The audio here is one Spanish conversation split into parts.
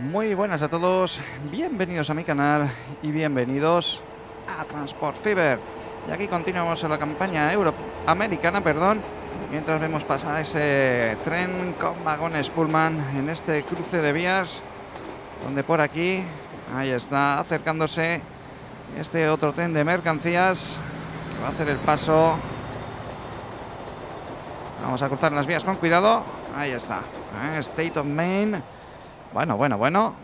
Muy buenas a todos, bienvenidos a mi canal y bienvenidos a Transport Fever. Y aquí continuamos en la campaña euroamericana, perdón, mientras vemos pasar ese tren con vagones Pullman en este cruce de vías, donde por aquí, ahí está, acercándose este otro tren de mercancías que va a hacer el paso. Vamos a cruzar las vías con cuidado. Ahí está, ¿eh? State of Maine bueno, bueno, bueno.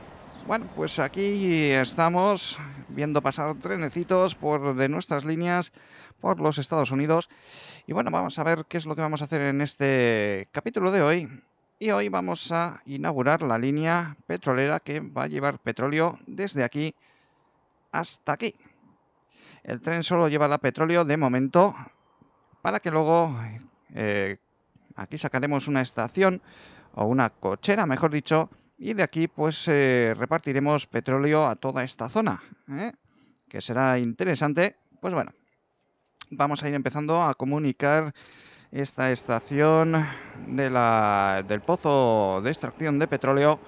Bueno, pues aquí estamos viendo pasar trenecitos por de nuestras líneas por los Estados Unidos. Y bueno, vamos a ver qué es lo que vamos a hacer en este capítulo de hoy. Y hoy vamos a inaugurar la línea petrolera que va a llevar petróleo desde aquí hasta aquí. El tren solo lleva la petróleo de momento para que luego eh, aquí sacaremos una estación o una cochera, mejor dicho, y de aquí pues eh, repartiremos petróleo a toda esta zona, ¿eh? que será interesante. Pues bueno, vamos a ir empezando a comunicar esta estación de del pozo de extracción de petróleo.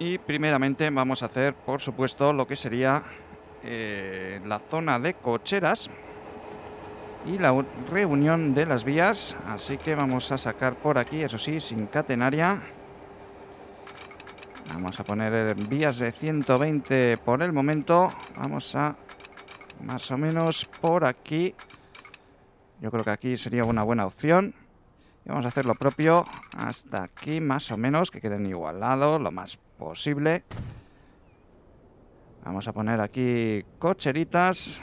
Y primeramente vamos a hacer, por supuesto, lo que sería eh, la zona de cocheras y la reunión de las vías. Así que vamos a sacar por aquí, eso sí, sin catenaria Vamos a poner vías de 120 por el momento. Vamos a más o menos por aquí. Yo creo que aquí sería una buena opción. Y vamos a hacer lo propio hasta aquí, más o menos, que queden igualados lo más posible. Vamos a poner aquí cocheritas.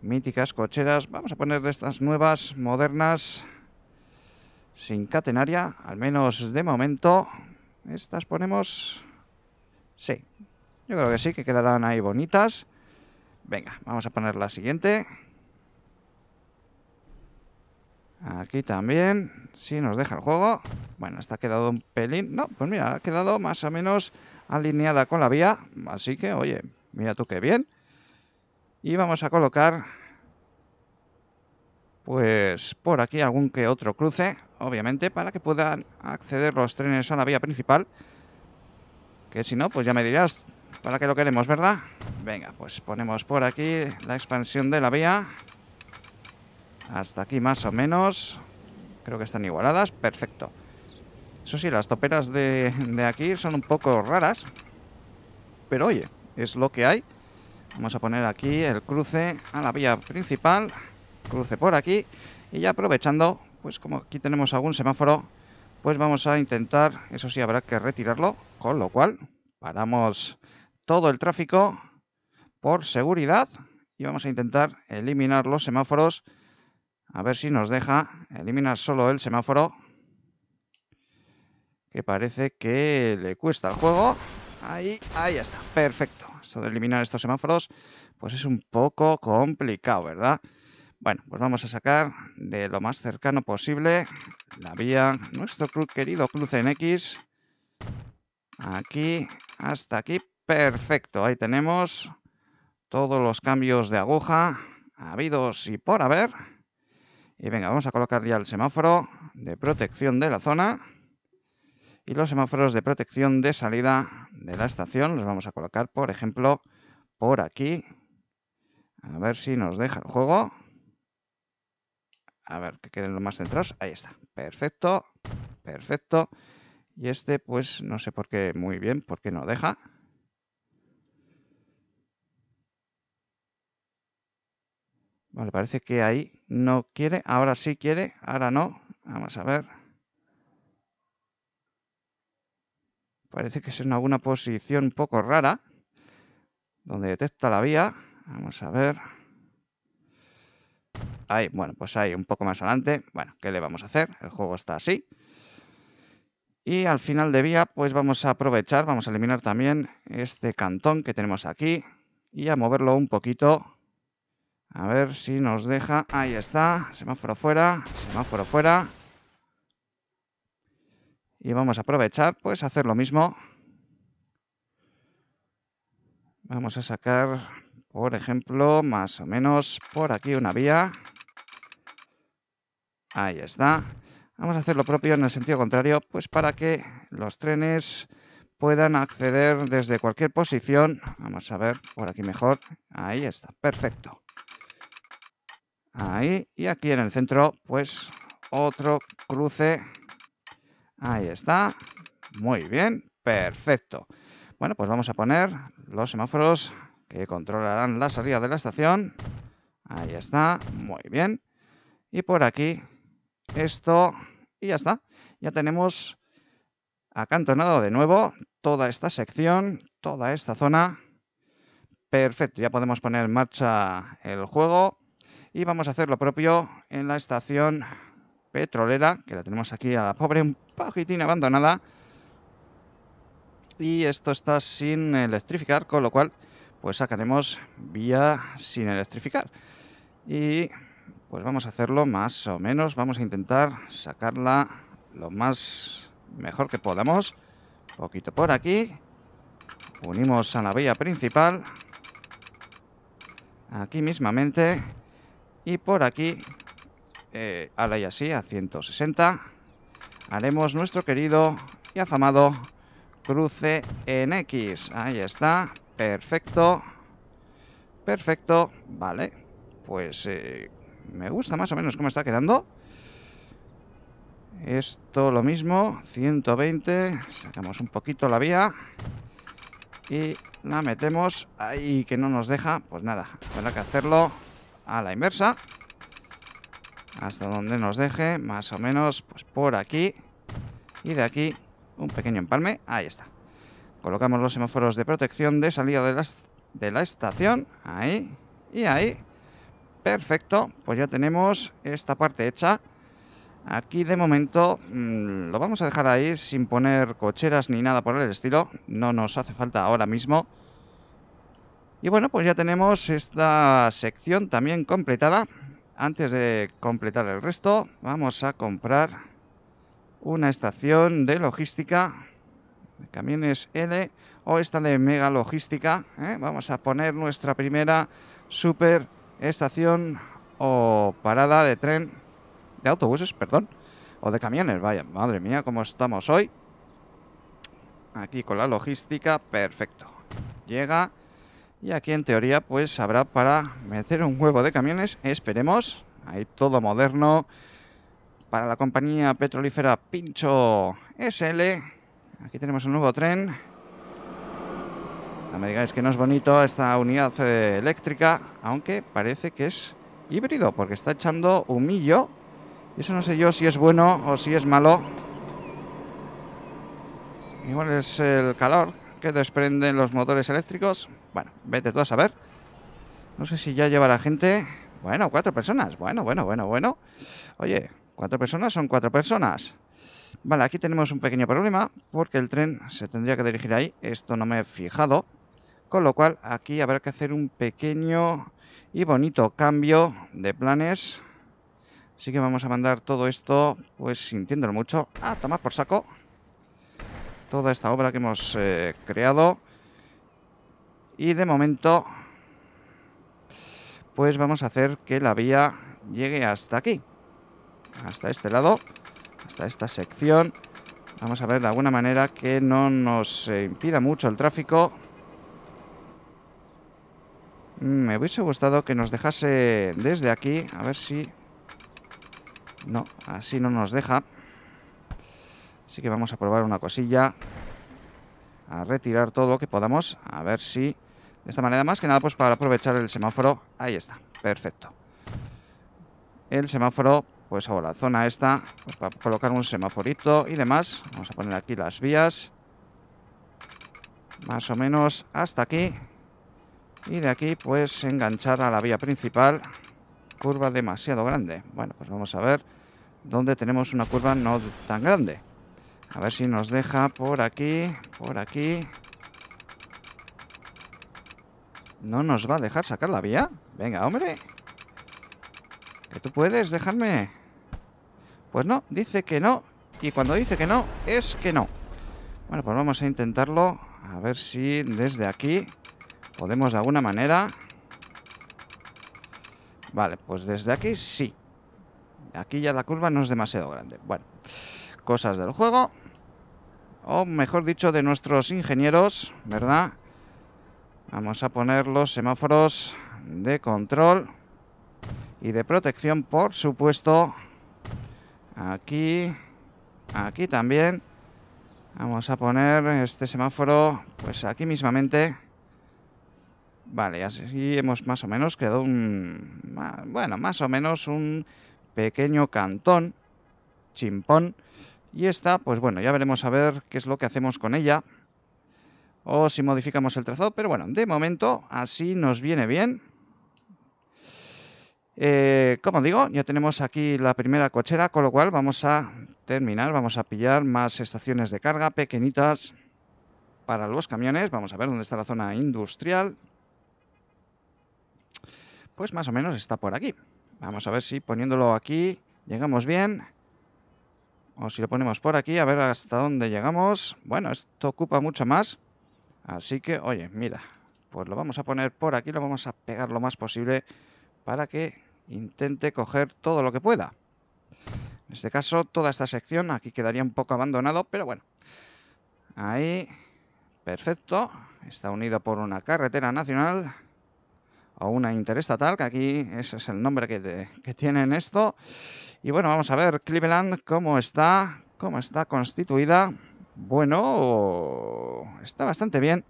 Míticas cocheras. Vamos a poner estas nuevas, modernas. Sin catenaria, al menos de momento. Estas ponemos... Sí. Yo creo que sí, que quedarán ahí bonitas. Venga, vamos a poner la siguiente. Aquí también. Sí, nos deja el juego. Bueno, está quedado un pelín... No, pues mira, ha quedado más o menos alineada con la vía. Así que, oye, mira tú qué bien. Y vamos a colocar... Pues por aquí algún que otro cruce obviamente, para que puedan acceder los trenes a la vía principal. Que si no, pues ya me dirás para qué lo queremos, ¿verdad? Venga, pues ponemos por aquí la expansión de la vía. Hasta aquí más o menos. Creo que están igualadas. Perfecto. Eso sí, las toperas de, aquí son un poco raras. Pero oye, es lo que hay. Vamos a poner aquí el cruce a la vía principal. Cruce por aquí. Y ya aprovechando, pues como aquí tenemos algún semáforo, pues vamos a intentar, eso sí habrá que retirarlo, con lo cual paramos todo el tráfico por seguridad y vamos a intentar eliminar los semáforos, a ver si nos deja eliminar solo el semáforo, que parece que le cuesta el juego. Ahí, ahí está, perfecto. Esto de eliminar estos semáforos, pues es un poco complicado, ¿verdad? Bueno, pues vamos a sacar de lo más cercano posible la vía, nuestro querido cruce en X. Aquí, hasta aquí, perfecto. Ahí tenemos todos los cambios de aguja habidos y por haber. Y venga, vamos a colocar ya el semáforo de protección de la zona. Y los semáforos de protección de salida de la estación los vamos a colocar, por ejemplo, por aquí. A ver si nos deja el juego. A ver, que queden los más centrados. Ahí está. Perfecto. Perfecto. Y este, pues, no sé por qué, muy bien, porque no deja. Vale, parece que ahí no quiere. Ahora sí quiere, ahora no. Vamos a ver. Parece que es en alguna posición un poco rara. Donde detecta la vía. Vamos a ver. Ahí, bueno, pues ahí un poco más adelante. Bueno, ¿qué le vamos a hacer? El juego está así. Y al final de vía, pues vamos a aprovechar, vamos a eliminar también este cantón que tenemos aquí y a moverlo un poquito. A ver si nos deja. Ahí está. Semáforo fuera, semáforo fuera. Y vamos a aprovechar, pues, a hacer lo mismo. Vamos a sacar, por ejemplo, más o menos por aquí una vía. Ahí está. Vamos a hacer lo propio en el sentido contrario, pues para que los trenes puedan acceder desde cualquier posición. Vamos a ver por aquí mejor. Ahí está, perfecto. Ahí, y aquí en el centro, pues otro cruce. Ahí está. Muy bien, perfecto. Bueno, pues vamos a poner los semáforos que controlarán la salida de la estación. Ahí está, muy bien. Y por aquí esto y ya está. Ya tenemos acantonado de nuevo toda esta sección, toda esta zona. Perfecto, ya podemos poner en marcha el juego y vamos a hacer lo propio en la estación petrolera, que la tenemos aquí a la pobre un poquitín abandonada. Y esto está sin electrificar, con lo cual pues sacaremos vía sin electrificar. Y pues vamos a hacerlo más o menos. Vamos a intentar sacarla lo más mejor que podamos. Un poquito por aquí. Unimos a la vía principal. Aquí mismamente. Y por aquí. Eh, y así, a 160. Haremos nuestro querido y afamado cruce en X. Ahí está. Perfecto. Perfecto. Vale. Pues eh, me gusta más o menos cómo está quedando. Esto lo mismo, 120. Sacamos un poquito la vía. Y la metemos. Ahí que no nos deja. Pues nada, habrá que hacerlo a la inversa. Hasta donde nos deje, más o menos, pues por aquí. Y de aquí, un pequeño empalme. Ahí está. Colocamos los semáforos de protección de salida de la, de la estación. Ahí. Y ahí. Perfecto, pues ya tenemos esta parte hecha. Aquí de momento mm, lo vamos a dejar ahí sin poner cocheras ni nada por el estilo. No nos hace falta ahora mismo. Y bueno, pues ya tenemos esta sección también completada. Antes de completar el resto, vamos a comprar una estación de logística. De camiones L o esta de mega logística. ¿eh? Vamos a poner nuestra primera super estación o parada de tren, de autobuses, perdón, o de camiones. Vaya, madre mía, cómo estamos hoy. Aquí con la logística, perfecto. Llega y aquí en teoría pues habrá para meter un huevo de camiones, esperemos. Ahí todo moderno. Para la compañía petrolífera Pincho SL. Aquí tenemos un nuevo tren me digáis que no es bonito esta unidad eh, eléctrica, aunque parece que es híbrido, porque está echando humillo. Y Eso no sé yo si es bueno o si es malo. Igual es el calor que desprenden los motores eléctricos. Bueno, vete tú a saber. No sé si ya lleva la gente. Bueno, cuatro personas. Bueno, bueno, bueno, bueno. Oye, cuatro personas son cuatro personas. Vale, aquí tenemos un pequeño problema porque el tren se tendría que dirigir ahí. Esto no me he fijado. Con lo cual aquí habrá que hacer un pequeño y bonito cambio de planes. Así que vamos a mandar todo esto, pues sintiéndolo mucho, a tomar por saco toda esta obra que hemos eh, creado. Y de momento, pues vamos a hacer que la vía llegue hasta aquí. Hasta este lado, hasta esta sección. Vamos a ver de alguna manera que no nos eh, impida mucho el tráfico. Mm, me hubiese gustado que nos dejase desde aquí. A ver si... No, así no nos deja. Así que vamos a probar una cosilla. A retirar todo lo que podamos. A ver si... De esta manera, más que nada, pues para aprovechar el semáforo. Ahí está, perfecto. El semáforo, pues ahora, zona esta, pues para colocar un semáforito y demás. Vamos a poner aquí las vías. Más o menos hasta aquí. Y de aquí, pues, enganchar a la vía principal. Curva demasiado grande. Bueno, pues vamos a ver dónde tenemos una curva no tan grande. A ver si nos deja por aquí, por aquí. ¿No nos va a dejar sacar la vía? Venga, hombre. ¿Que tú puedes dejarme? Pues no, dice que no. Y cuando dice que no, es que no. Bueno, pues vamos a intentarlo. A ver si desde aquí Podemos de alguna manera... Vale, pues desde aquí sí. Aquí ya la curva no es demasiado grande. Bueno, cosas del juego. O mejor dicho, de nuestros ingenieros, ¿verdad? Vamos a poner los semáforos de control y de protección, por supuesto. Aquí, aquí también. Vamos a poner este semáforo, pues aquí mismamente. Vale, así hemos más o menos creado un, bueno, más o menos un pequeño cantón, chimpón. Y esta, pues bueno, ya veremos a ver qué es lo que hacemos con ella. O si modificamos el trazado, pero bueno, de momento así nos viene bien. Eh, como digo, ya tenemos aquí la primera cochera, con lo cual vamos a terminar, vamos a pillar más estaciones de carga pequeñitas para los camiones. Vamos a ver dónde está la zona industrial pues más o menos está por aquí. Vamos a ver si poniéndolo aquí llegamos bien. O si lo ponemos por aquí, a ver hasta dónde llegamos. Bueno, esto ocupa mucho más. Así que, oye, mira, pues lo vamos a poner por aquí, lo vamos a pegar lo más posible para que intente coger todo lo que pueda. En este caso, toda esta sección aquí quedaría un poco abandonado, pero bueno. Ahí, perfecto. Está unido por una carretera nacional o una interestatal, que aquí ese es el nombre que, que tienen esto. Y bueno, vamos a ver Cleveland cómo está, cómo está constituida. Bueno, está bastante bien.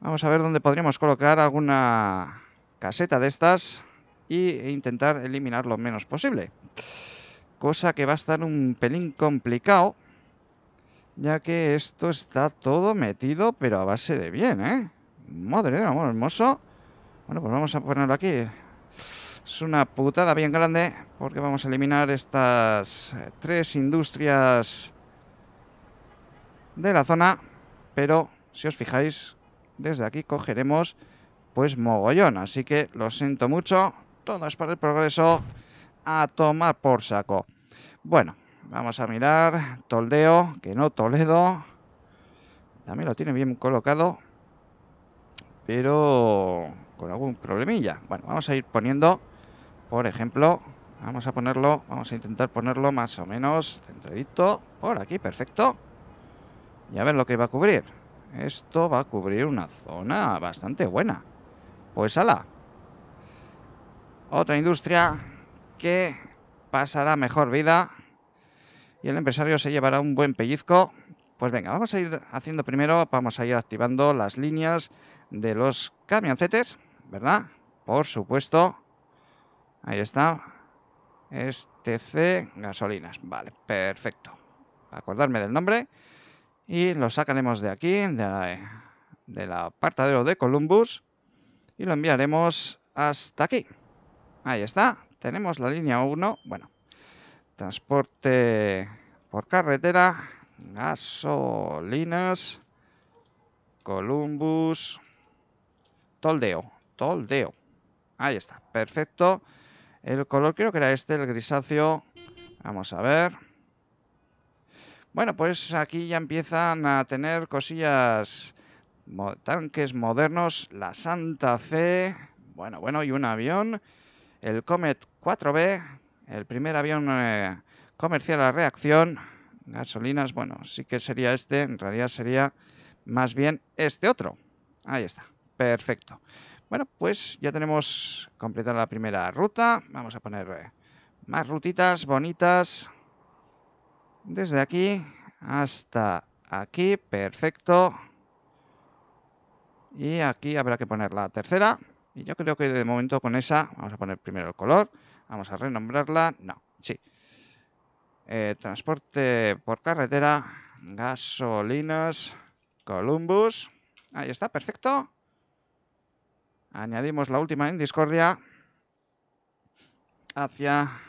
Vamos a ver dónde podríamos colocar alguna caseta de estas Y intentar eliminar lo menos posible. Cosa que va a estar un pelín complicado, ya que esto está todo metido, pero a base de bien, ¿eh? Madre de amor hermoso. Bueno, pues vamos a ponerlo aquí. Es una putada bien grande porque vamos a eliminar estas eh, tres industrias de la zona. Pero si os fijáis, desde aquí cogeremos pues mogollón. Así que lo siento mucho. Todo es para el progreso a tomar por saco. Bueno, vamos a mirar. Toldeo, que no Toledo. También lo tiene bien colocado. Pero con algún problemilla. Bueno, vamos a ir poniendo, por ejemplo, vamos a ponerlo, vamos a intentar ponerlo más o menos centradito, por aquí, perfecto. Y a ver lo que va a cubrir. Esto va a cubrir una zona bastante buena. Pues ala. Otra industria que pasará mejor vida y el empresario se llevará un buen pellizco. Pues venga, vamos a ir haciendo primero, vamos a ir activando las líneas de los camioncetes. ¿verdad? Por supuesto. Ahí está. Este C, gasolinas. Vale, perfecto. Acordarme del nombre. Y lo sacaremos de aquí, de la, apartadero de Columbus. Y lo enviaremos hasta aquí. Ahí está. Tenemos la línea 1. Bueno, transporte por carretera. Gasolinas. Columbus. Toldeo. Toldeo. Ahí está, perfecto. El color creo que era este, el grisáceo. Vamos a ver. Bueno, pues aquí ya empiezan a tener cosillas, tanques modernos, la Santa Fe, bueno, bueno, y un avión, el Comet 4B, el primer avión eh, comercial a reacción, gasolinas, bueno, sí que sería este, en realidad sería más bien este otro. Ahí está, perfecto. Bueno, pues ya tenemos completada la primera ruta. Vamos a poner más rutitas bonitas. Desde aquí hasta aquí. Perfecto. Y aquí habrá que poner la tercera. Y yo creo que de momento con esa, vamos a poner primero el color. Vamos a renombrarla. No, sí. Eh, transporte por carretera. Gasolinas. Columbus. Ahí está, perfecto. Añadimos la última en discordia hacia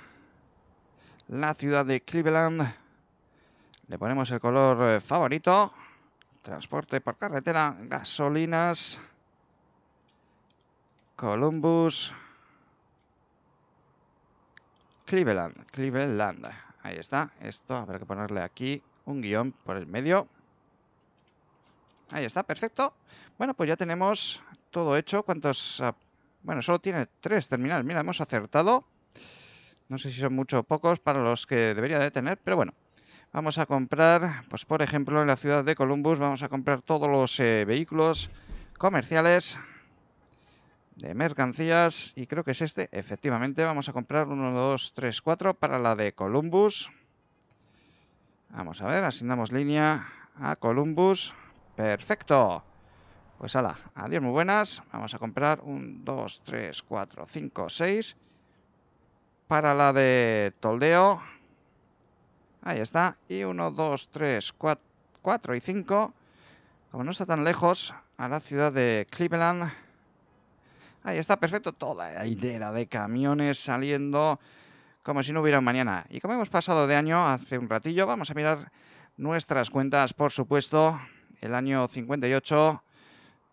la ciudad de Cleveland. Le ponemos el color eh, favorito. Transporte por carretera, gasolinas, Columbus, Cleveland, Cleveland. Ahí está, esto habrá que ponerle aquí un guión por el medio. Ahí está, perfecto. Bueno, pues ya tenemos todo hecho. ¿Cuántos? Bueno, solo tiene tres terminales. Mira, hemos acertado. No sé si son muchos o pocos para los que debería de tener, pero bueno. Vamos a comprar, pues por ejemplo, en la ciudad de Columbus vamos a comprar todos los eh, vehículos comerciales de mercancías. Y creo que es este, efectivamente. Vamos a comprar uno, 2, tres, cuatro para la de Columbus. Vamos a ver, asignamos línea a Columbus. Perfecto. Pues ala, adiós, muy buenas. Vamos a comprar un 2, 3, 4, 5, 6. Para la de toldeo. Ahí está. Y 1, 2, 3, 4, y 5. Como no está tan lejos, a la ciudad de Cleveland. Ahí está, perfecto. Toda la hilera de camiones saliendo como si no hubiera un mañana. Y como hemos pasado de año hace un ratillo, vamos a mirar nuestras cuentas, por supuesto. El año 58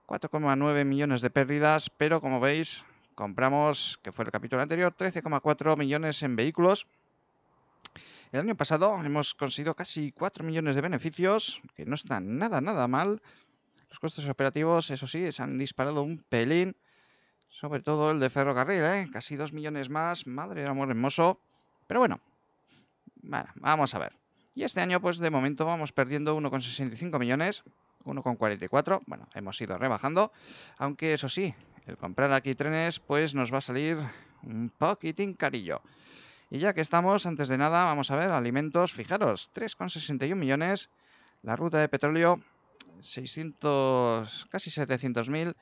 4,9 millones de pérdidas, pero como veis, compramos, que fue el capítulo anterior, 13,4 millones en vehículos. El año pasado hemos conseguido casi 4 millones de beneficios, que no está nada, nada mal. Los costes operativos, eso sí, se han disparado un pelín, sobre todo el de ferrocarril, ¿eh? casi 2 millones más, madre del amor hermoso. Pero bueno, bueno, vamos a ver. Y este año, pues de momento vamos perdiendo 1,65 millones, 1,44. Bueno, hemos ido rebajando, aunque eso sí, el comprar aquí trenes pues nos va a salir un poquitín carillo. Y ya que estamos, antes de nada, vamos a ver alimentos, fijaros, 3,61 millones, la ruta de petróleo 600, casi mil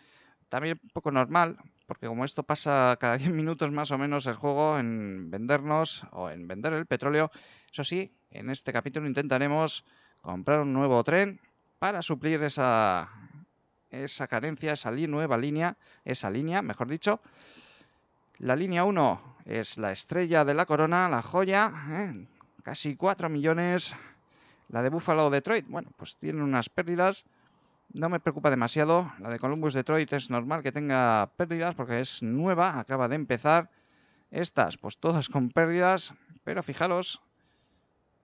también un poco normal, porque como esto pasa cada 10 minutos más o menos el juego en vendernos o en vender el petróleo, eso sí, en este capítulo intentaremos comprar un nuevo tren para suplir esa, esa carencia, esa nueva línea, esa línea, mejor dicho. La línea 1 es la estrella de la corona, la joya, ¿eh? casi 4 millones. La de Buffalo Detroit, bueno, pues tiene unas pérdidas. No me preocupa demasiado. La de Columbus Detroit es normal que tenga pérdidas porque es nueva, acaba de empezar. Estas, pues todas con pérdidas, pero fijaros,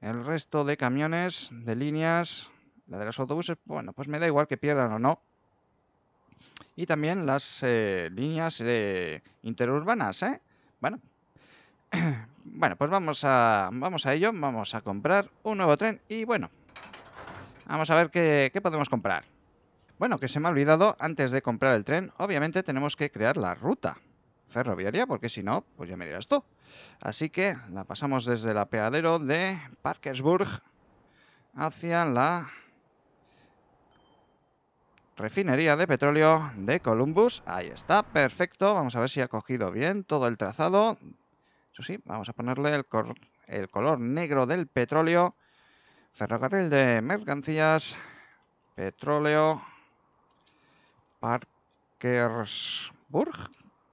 el resto de camiones, de líneas, la de los autobuses, bueno, pues me da igual que pierdan o no. Y también las eh, líneas eh, interurbanas, ¿eh? Bueno. bueno, pues vamos a, vamos a ello, vamos a comprar un nuevo tren y bueno, vamos a ver qué, qué podemos comprar. Bueno, que se me ha olvidado, antes de comprar el tren, obviamente tenemos que crear la ruta ferroviaria, porque si no, pues ya me dirás tú. Así que la pasamos desde el apeadero de Parkersburg hacia la refinería de petróleo de Columbus. Ahí está, perfecto. Vamos a ver si ha cogido bien todo el trazado. Eso sí, vamos a ponerle el, color negro del petróleo. Ferrocarril de mercancías, petróleo, Parkersburg,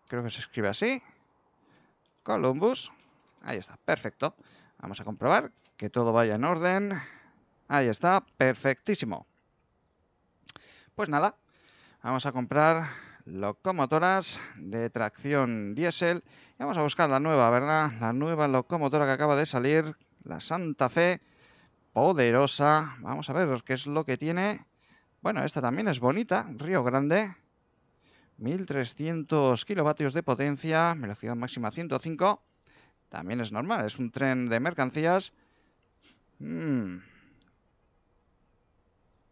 creo que se escribe así. Columbus, ahí está, perfecto. Vamos a comprobar que todo vaya en orden. Ahí está, perfectísimo. Pues nada, vamos a comprar locomotoras de tracción diésel y vamos a buscar la nueva, ¿verdad? La nueva locomotora que acaba de salir, la Santa Fe, poderosa. Vamos a ver qué es lo que tiene. Bueno, esta también es bonita, Río Grande. 1300 kilovatios de potencia, velocidad máxima 105. También es normal, es un tren de mercancías. Mmm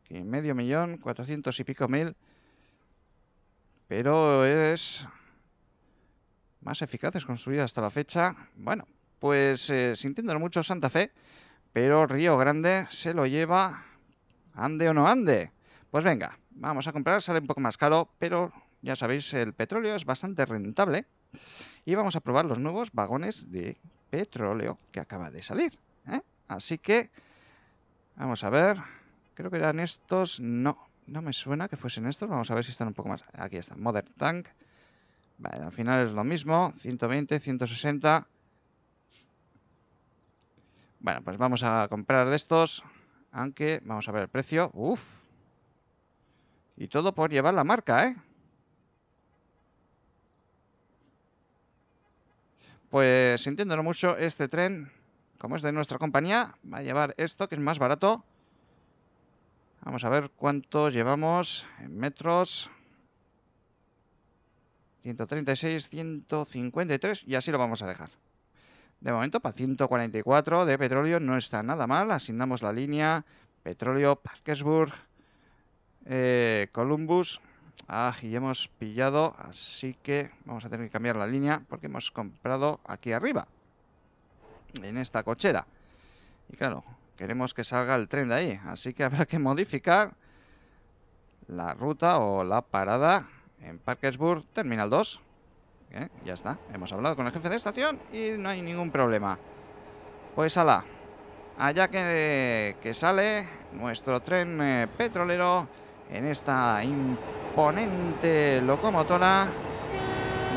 medio millón, cuatrocientos y pico mil. Pero es más es construir hasta la fecha. Bueno, pues eh, sintiéndolo mucho Santa Fe, pero Río Grande se lo lleva, ande o no ande. Pues venga, vamos a comprar, sale un poco más caro, pero ya sabéis, el petróleo es bastante rentable. Y vamos a probar los nuevos vagones de petróleo que acaba de salir. ¿eh? Así que, vamos a ver, Creo que eran estos. No, no me suena que fuesen estos. Vamos a ver si están un poco más. Aquí está, Modern Tank. Vale, al final es lo mismo. 120, 160. Bueno, pues vamos a comprar de estos. Aunque vamos a ver el precio. Uf. Y todo por llevar la marca, ¿eh? Pues sintiéndolo mucho, este tren, como es de nuestra compañía, va a llevar esto que es más barato. Vamos a ver cuánto llevamos en metros. 136, 153 y así lo vamos a dejar. De momento para 144 de petróleo no está nada mal. Asignamos la línea petróleo Parkersburg. Eh, Columbus. Ah, y hemos pillado, así que vamos a tener que cambiar la línea porque hemos comprado aquí arriba, en esta cochera. Y claro, Queremos que salga el tren de ahí, así que habrá que modificar la ruta o la parada en Parkersburg Terminal 2. Ya está, hemos hablado con el jefe de estación y no hay ningún problema. Pues ala, allá que, sale nuestro tren eh, petrolero en esta imponente locomotora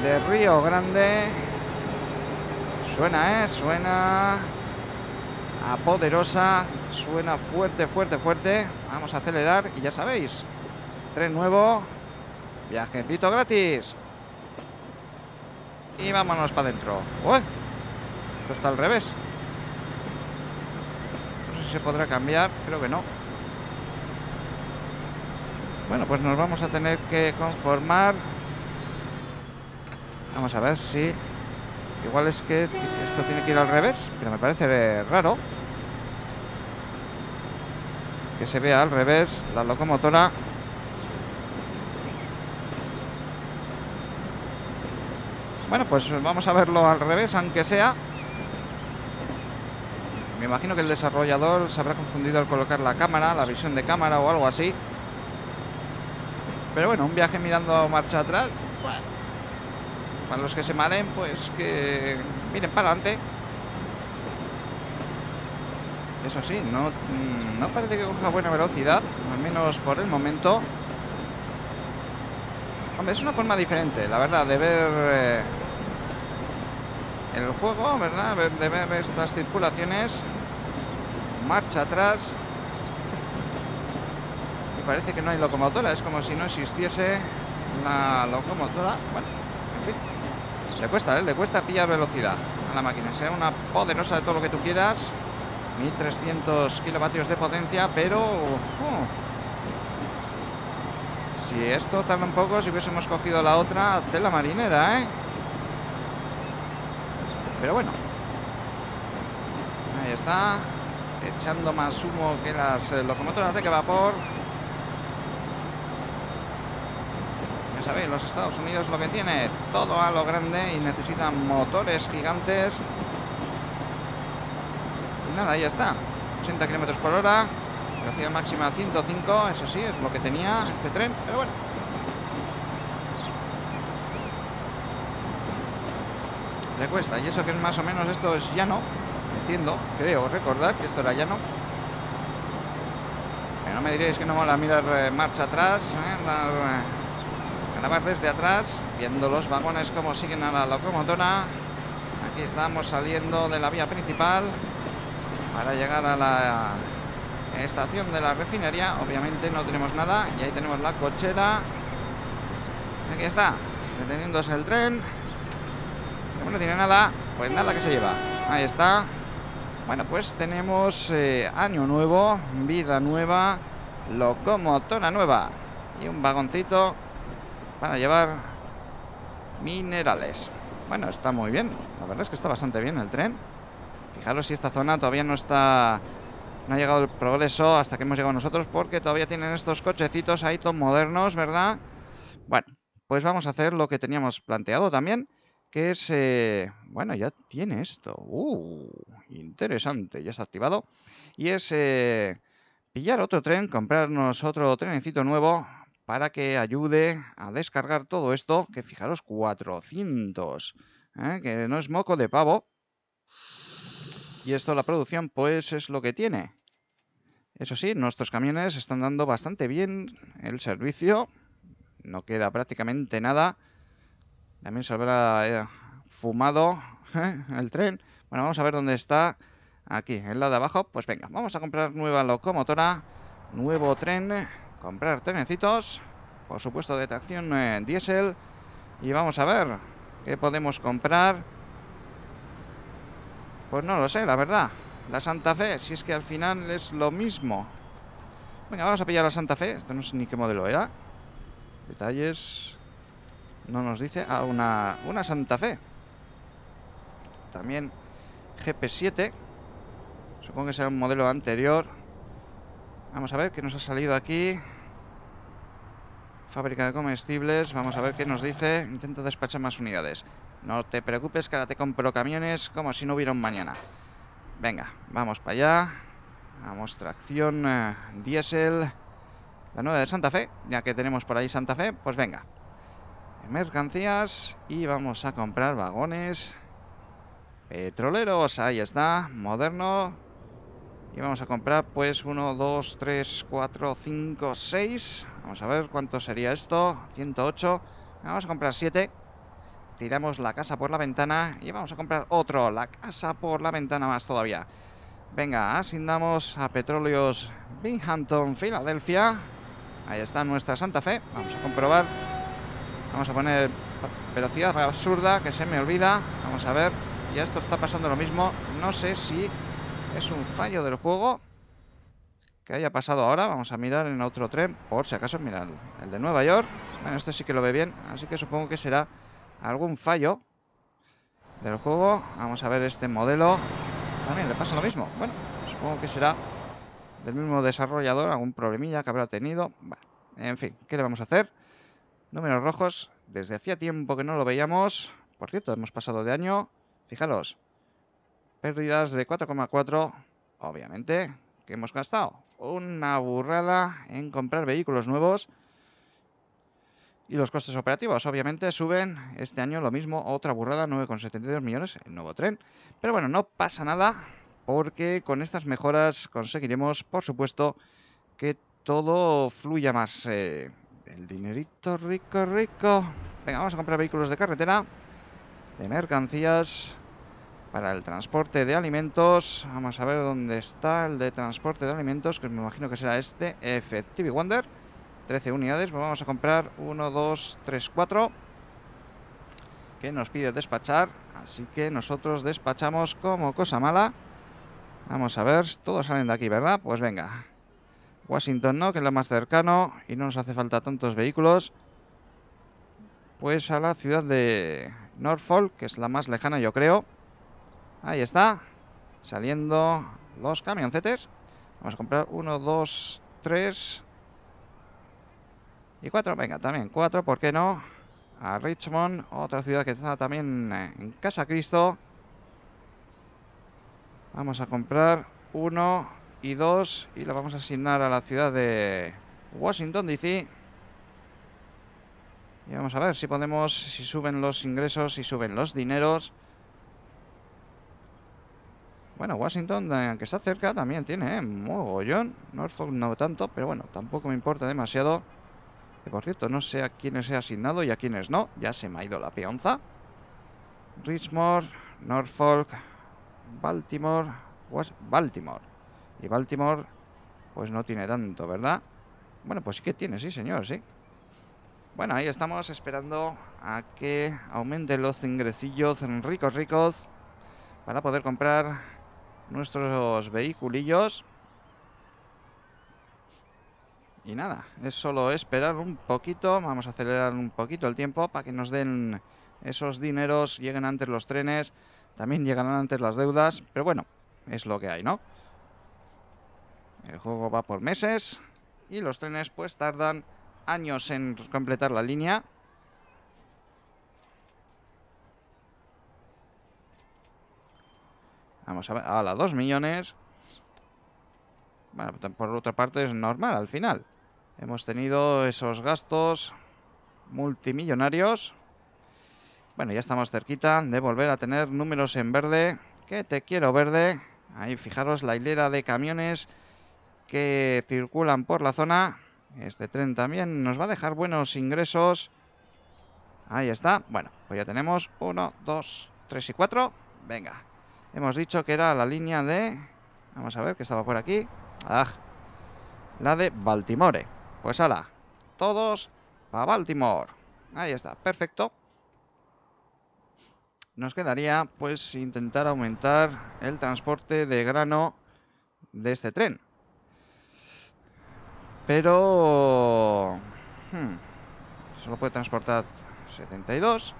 de Río Grande. Suena, ¿eh? Suena... Ah, poderosa. Suena fuerte, fuerte, fuerte. Vamos a acelerar y ya sabéis. Tren nuevo. Viajecito gratis. Y vámonos para adentro. Esto está al revés. No sé si se podrá cambiar. Creo que no. Bueno, pues nos vamos a tener que conformar. Vamos a ver si... Igual es que esto tiene que ir al revés, pero me parece raro que se vea al revés la locomotora Bueno, pues vamos a verlo al revés, aunque sea. Me imagino que el desarrollador se habrá confundido al colocar la cámara, la visión de cámara o algo así. Pero bueno, un viaje mirando marcha atrás. para los que se malen, pues que miren para adelante. Eso sí, no, mm, no parece que coja buena velocidad, al menos por el momento. Hombre, es una forma diferente, la verdad, de ver eh, el juego, ¿verdad? De ver estas circulaciones. Marcha atrás. Y parece que no hay locomotora, es como si no existiese la locomotora. Bueno, en fin. Le cuesta, ¿eh? Le cuesta pillar velocidad a la máquina. Sea una poderosa de todo lo que tú quieras. 1300 kilovatios de potencia, pero... Oh, si esto tarda un poco, si hubiésemos cogido la otra, tela marinera, ¿eh? Pero bueno. Ahí está. Echando más humo que las eh, locomotoras de que vapor. Ya sabéis, los Estados Unidos lo que tiene, todo a lo grande y necesitan motores gigantes nada, ya está. 80 km por hora, velocidad máxima 105, eso sí, es lo que tenía este tren, pero bueno. Le cuesta, y eso que es más o menos esto es llano, entiendo, creo recordar que esto era llano. Pero no me diréis que no mola mirar eh, marcha atrás, eh, eh, grabar desde atrás, viendo los vagones como siguen a la locomotora. Aquí estamos saliendo de la vía principal para llegar a la estación de la refinería. Obviamente no tenemos nada y ahí tenemos la cochera. Aquí está, deteniéndose el tren. Como no tiene nada, pues nada que se lleva. Ahí está. Bueno, pues tenemos eh, año nuevo, vida nueva, locomotora nueva y un vagoncito para llevar minerales. Bueno, está muy bien. La verdad es que está bastante bien el tren. Fijaros si esta zona todavía no está... No ha llegado el progreso hasta que hemos llegado nosotros porque todavía tienen estos cochecitos ahí todos modernos, ¿verdad? Bueno, pues vamos a hacer lo que teníamos planteado también, que es... Eh, bueno, ya tiene esto. ¡Uh! Interesante, ya está activado. Y es eh, pillar otro tren, comprarnos otro trencito nuevo para que ayude a descargar todo esto, que fijaros, 400, ¿eh? que no es moco de pavo. Y esto la producción pues es lo que tiene. Eso sí, nuestros camiones están dando bastante bien el servicio. No queda prácticamente nada. También se habrá eh, fumado ¿eh? el tren. Bueno, vamos a ver dónde está. Aquí, en lado de abajo. Pues venga, vamos a comprar nueva locomotora. Nuevo tren. Comprar trenecitos. Por supuesto, de tracción eh, diésel. Y vamos a ver qué podemos comprar. Pues no lo sé, la verdad. La Santa Fe, si es que al final es lo mismo. Venga, vamos a pillar la Santa Fe. Esto no sé ni qué modelo era. Detalles... No nos dice... Ah, una, una Santa Fe. También GP7. Supongo que será un modelo anterior. Vamos a ver qué nos ha salido aquí. Fábrica de comestibles. Vamos a ver qué nos dice. Intenta despachar más unidades. No te preocupes que ahora te compro camiones como si no hubiera un mañana. Venga, vamos para allá. Vamos, tracción, eh, diésel. La nueva de Santa Fe, ya que tenemos por ahí Santa Fe, pues venga. Mercancías y vamos a comprar vagones. Petroleros, ahí está, moderno. Y vamos a comprar pues 1, 2, 3, 4, 5, 6. Vamos a ver cuánto sería esto. 108. Vamos a comprar 7. Tiramos la casa por la ventana y vamos a comprar otro. La casa por la ventana más todavía. Venga, asignamos a Petróleos Binghamton, Filadelfia. Ahí está nuestra Santa Fe. Vamos a comprobar. Vamos a poner velocidad absurda, que se me olvida. Vamos a ver. Ya esto está pasando lo mismo. No sé si es un fallo del juego que haya pasado ahora. Vamos a mirar en otro tren, por si acaso, mirar el de Nueva York. Bueno, este sí que lo ve bien, así que supongo que será algún fallo del juego. Vamos a ver este modelo. También le pasa lo mismo. Bueno, supongo que será del mismo desarrollador, algún problemilla que habrá tenido. en fin, ¿qué le vamos a hacer? Números rojos. Desde hacía tiempo que no lo veíamos. Por cierto, hemos pasado de año. Fijaros. Pérdidas de 4,4. Obviamente, que hemos gastado una burrada en comprar vehículos nuevos. Y los costes operativos, obviamente, suben este año lo mismo, otra burrada, 9,72 millones, el nuevo tren. Pero bueno, no pasa nada, porque con estas mejoras conseguiremos, por supuesto, que todo fluya más. Eh, el dinerito rico, rico. Venga, vamos a comprar vehículos de carretera, de mercancías, para el transporte de alimentos. Vamos a ver dónde está el de transporte de alimentos, que me imagino que será este, Efectivo Wonder. 13 unidades. Pues vamos a comprar 1, 2, 3, 4. Que nos pide despachar. Así que nosotros despachamos como cosa mala. Vamos a ver, todos salen de aquí, ¿verdad? Pues venga. Washington no, que es lo más cercano. Y no nos hace falta tantos vehículos. Pues a la ciudad de Norfolk, que es la más lejana, yo creo. Ahí está. Saliendo los camioncetes. Vamos a comprar 1, 2, 3, y cuatro, venga, también cuatro, ¿por qué no? A Richmond, otra ciudad que está también eh, en Casa Cristo. Vamos a comprar uno y dos y lo vamos a asignar a la ciudad de Washington, D.C. Y vamos a ver si podemos, si suben los ingresos, si suben los dineros. Bueno, Washington, eh, aunque está cerca, también tiene ¿eh? mogollón. Norfolk no tanto, pero bueno, tampoco me importa demasiado por cierto, no sé a quiénes he asignado y a quiénes no. Ya se me ha ido la peonza. Richmond, Norfolk, Baltimore, Baltimore. Y Baltimore, pues no tiene tanto, ¿verdad? Bueno, pues sí que tiene, sí señor, sí. Bueno, ahí estamos esperando a que aumenten los ingresillos ricos ricos para poder comprar nuestros vehiculillos. Y nada, es solo esperar un poquito, vamos a acelerar un poquito el tiempo para que nos den esos dineros, lleguen antes los trenes, también llegarán antes las deudas, pero bueno, es lo que hay, ¿no? El juego va por meses y los trenes pues tardan años en completar la línea. Vamos a ver, a la 2 millones. Bueno, por otra parte es normal al final. Hemos tenido esos gastos multimillonarios. Bueno, ya estamos cerquita de volver a tener números en verde. Que te quiero verde. Ahí fijaros la hilera de camiones que circulan por la zona. Este tren también nos va a dejar buenos ingresos. Ahí está. Bueno, pues ya tenemos uno, dos, tres y cuatro. Venga. Hemos dicho que era la línea de... Vamos a ver, que estaba por aquí. Ah, la de Baltimore. Pues ala, todos para Baltimore. Ahí está, perfecto. Nos quedaría pues intentar aumentar el transporte de grano de este tren. Pero... Hmm, solo puede transportar 72.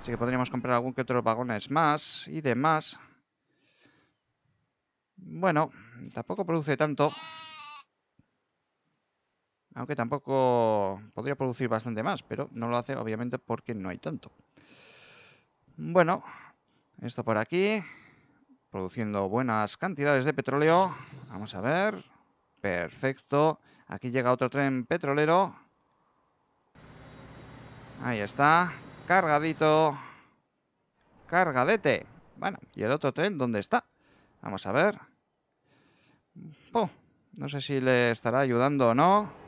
Así que podríamos comprar algún que otro vagones más y demás. Bueno, tampoco produce tanto. Aunque tampoco podría producir bastante más, pero no lo hace obviamente porque no hay tanto. Bueno, esto por aquí. Produciendo buenas cantidades de petróleo. Vamos a ver. Perfecto. Aquí llega otro tren petrolero. Ahí está. Cargadito. Cargadete. Bueno, ¿y el otro tren dónde está? Vamos a ver. no sé si le estará ayudando o no.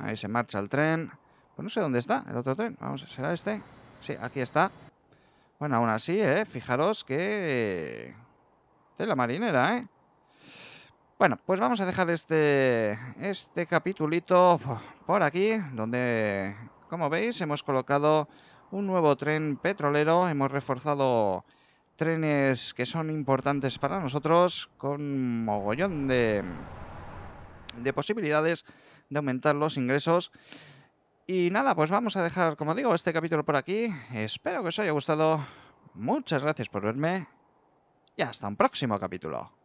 Ahí se marcha el tren. Pues no sé dónde está el otro tren. Vamos, ¿será este? Sí, aquí está. Bueno, aún así, ¿eh? Fijaros que... De la marinera, ¿eh? Bueno, pues vamos a dejar este, este capitulito por aquí, donde, como veis, hemos colocado un nuevo tren petrolero, hemos reforzado trenes que son importantes para nosotros, con mogollón de, de posibilidades de aumentar los ingresos. Y nada, pues vamos a dejar, como digo, este capítulo por aquí. Espero que os haya gustado. Muchas gracias por verme y hasta un próximo capítulo.